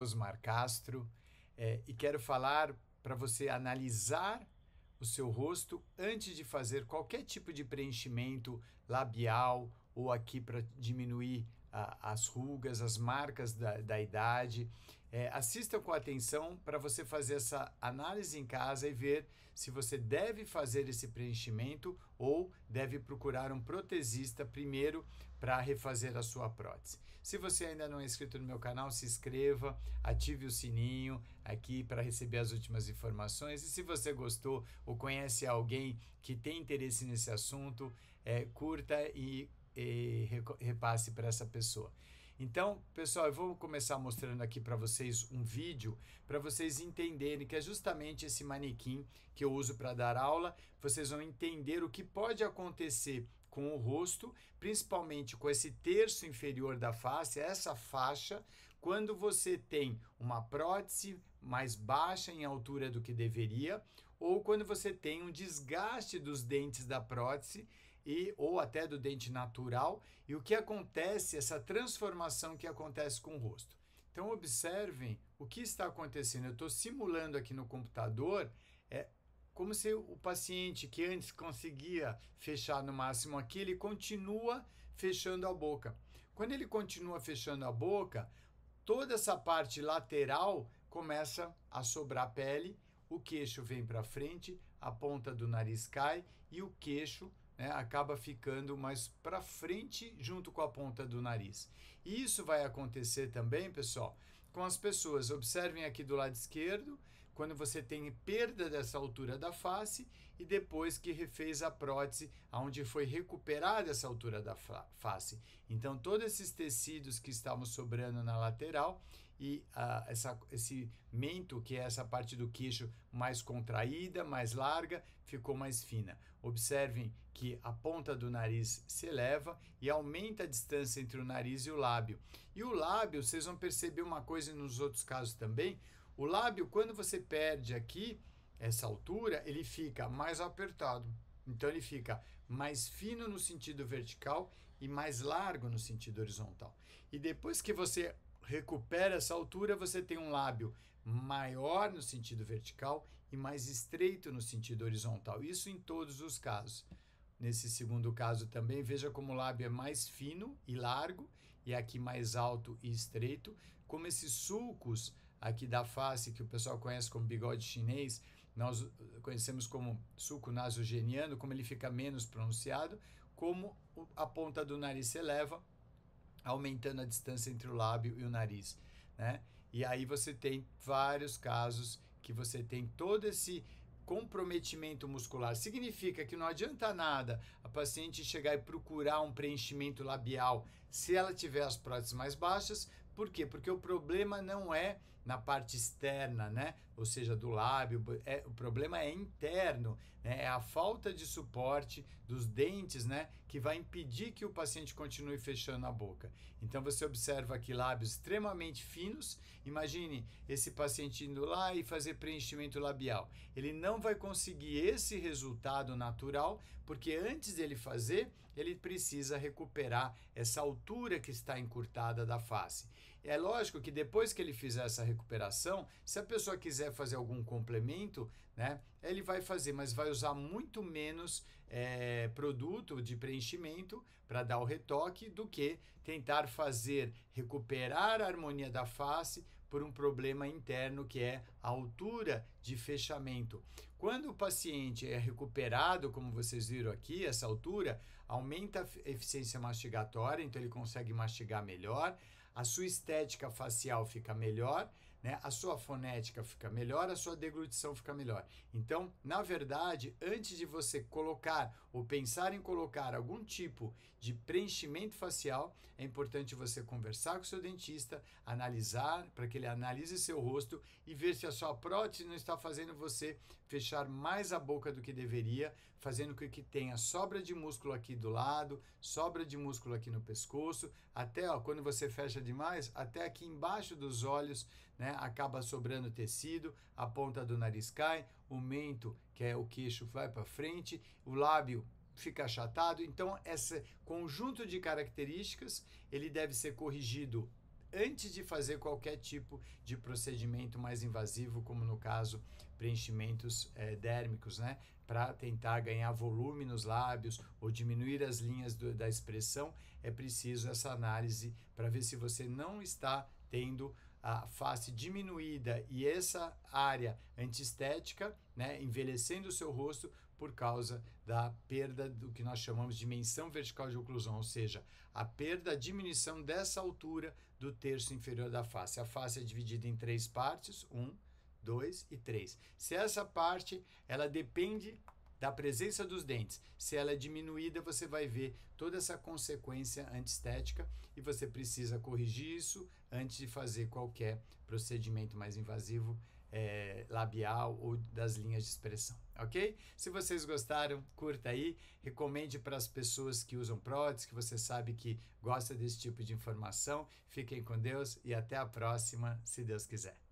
Osmar Castro é, e quero falar para você analisar o seu rosto antes de fazer qualquer tipo de preenchimento labial ou aqui para diminuir as rugas, as marcas da, da idade. É, assista com atenção para você fazer essa análise em casa e ver se você deve fazer esse preenchimento ou deve procurar um protesista primeiro para refazer a sua prótese. Se você ainda não é inscrito no meu canal, se inscreva, ative o sininho aqui para receber as últimas informações. E se você gostou ou conhece alguém que tem interesse nesse assunto, é, curta e e repasse para essa pessoa. Então, pessoal, eu vou começar mostrando aqui para vocês um vídeo para vocês entenderem que é justamente esse manequim que eu uso para dar aula. Vocês vão entender o que pode acontecer com o rosto, principalmente com esse terço inferior da face, essa faixa, quando você tem uma prótese mais baixa em altura do que deveria, ou quando você tem um desgaste dos dentes da prótese e ou até do dente natural e o que acontece, essa transformação que acontece com o rosto. Então observem o que está acontecendo. Eu estou simulando aqui no computador é como se o paciente que antes conseguia fechar no máximo aqui, ele continua fechando a boca. Quando ele continua fechando a boca, toda essa parte lateral começa a sobrar pele, o queixo vem para frente, a ponta do nariz cai e o queixo né, acaba ficando mais para frente junto com a ponta do nariz. E isso vai acontecer também, pessoal, com as pessoas. Observem aqui do lado esquerdo, quando você tem perda dessa altura da face e depois que refez a prótese, onde foi recuperada essa altura da face. Então, todos esses tecidos que estavam sobrando na lateral, e ah, essa, esse mento, que é essa parte do queixo mais contraída, mais larga, ficou mais fina. Observem que a ponta do nariz se eleva e aumenta a distância entre o nariz e o lábio. E o lábio, vocês vão perceber uma coisa nos outros casos também: o lábio, quando você perde aqui essa altura, ele fica mais apertado. Então ele fica mais fino no sentido vertical e mais largo no sentido horizontal. E depois que você recupera essa altura, você tem um lábio maior no sentido vertical e mais estreito no sentido horizontal. Isso em todos os casos. Nesse segundo caso também, veja como o lábio é mais fino e largo, e aqui mais alto e estreito, como esses sulcos aqui da face, que o pessoal conhece como bigode chinês, nós conhecemos como sulco nasogeniano, como ele fica menos pronunciado, como a ponta do nariz se eleva, aumentando a distância entre o lábio e o nariz, né? E aí você tem vários casos que você tem todo esse comprometimento muscular. Significa que não adianta nada a paciente chegar e procurar um preenchimento labial se ela tiver as próteses mais baixas. Por quê? Porque o problema não é na parte externa, né? Ou seja, do lábio, é, o problema é interno né? É a falta de suporte dos dentes, né, que vai impedir que o paciente continue fechando a boca. Então você observa aqui lábios extremamente finos. Imagine esse paciente indo lá e fazer preenchimento labial. Ele não vai conseguir esse resultado natural, porque antes dele fazer, ele precisa recuperar essa altura que está encurtada da face. É lógico que depois que ele fizer essa recuperação, se a pessoa quiser fazer algum complemento, né, ele vai fazer, mas vai usar muito menos é, produto de preenchimento para dar o retoque do que tentar fazer recuperar a harmonia da face por um problema interno que é a altura de fechamento. Quando o paciente é recuperado, como vocês viram aqui, essa altura aumenta a eficiência mastigatória, então ele consegue mastigar melhor, a sua estética facial fica melhor né? A sua fonética fica melhor, a sua deglutição fica melhor. Então, na verdade, antes de você colocar ou pensar em colocar algum tipo de preenchimento facial, é importante você conversar com seu dentista, analisar, para que ele analise seu rosto e ver se a sua prótese não está fazendo você fechar mais a boca do que deveria, fazendo com que tenha sobra de músculo aqui do lado, sobra de músculo aqui no pescoço, até ó, quando você fecha demais, até aqui embaixo dos olhos, né, acaba sobrando tecido, a ponta do nariz cai, o mento, que é o queixo, vai para frente, o lábio fica achatado. Então, esse conjunto de características ele deve ser corrigido antes de fazer qualquer tipo de procedimento mais invasivo, como no caso preenchimentos é, dérmicos, né? Para tentar ganhar volume nos lábios ou diminuir as linhas do, da expressão, é preciso essa análise para ver se você não está tendo a face diminuída e essa área antiestética, né, envelhecendo o seu rosto por causa da perda do que nós chamamos de dimensão vertical de oclusão, ou seja, a perda, a diminuição dessa altura do terço inferior da face. A face é dividida em três partes, um, dois e três. Se essa parte, ela depende da presença dos dentes. Se ela é diminuída, você vai ver toda essa consequência antiestética e você precisa corrigir isso antes de fazer qualquer procedimento mais invasivo é, labial ou das linhas de expressão, ok? Se vocês gostaram, curta aí, recomende para as pessoas que usam prótese, que você sabe que gosta desse tipo de informação. Fiquem com Deus e até a próxima, se Deus quiser.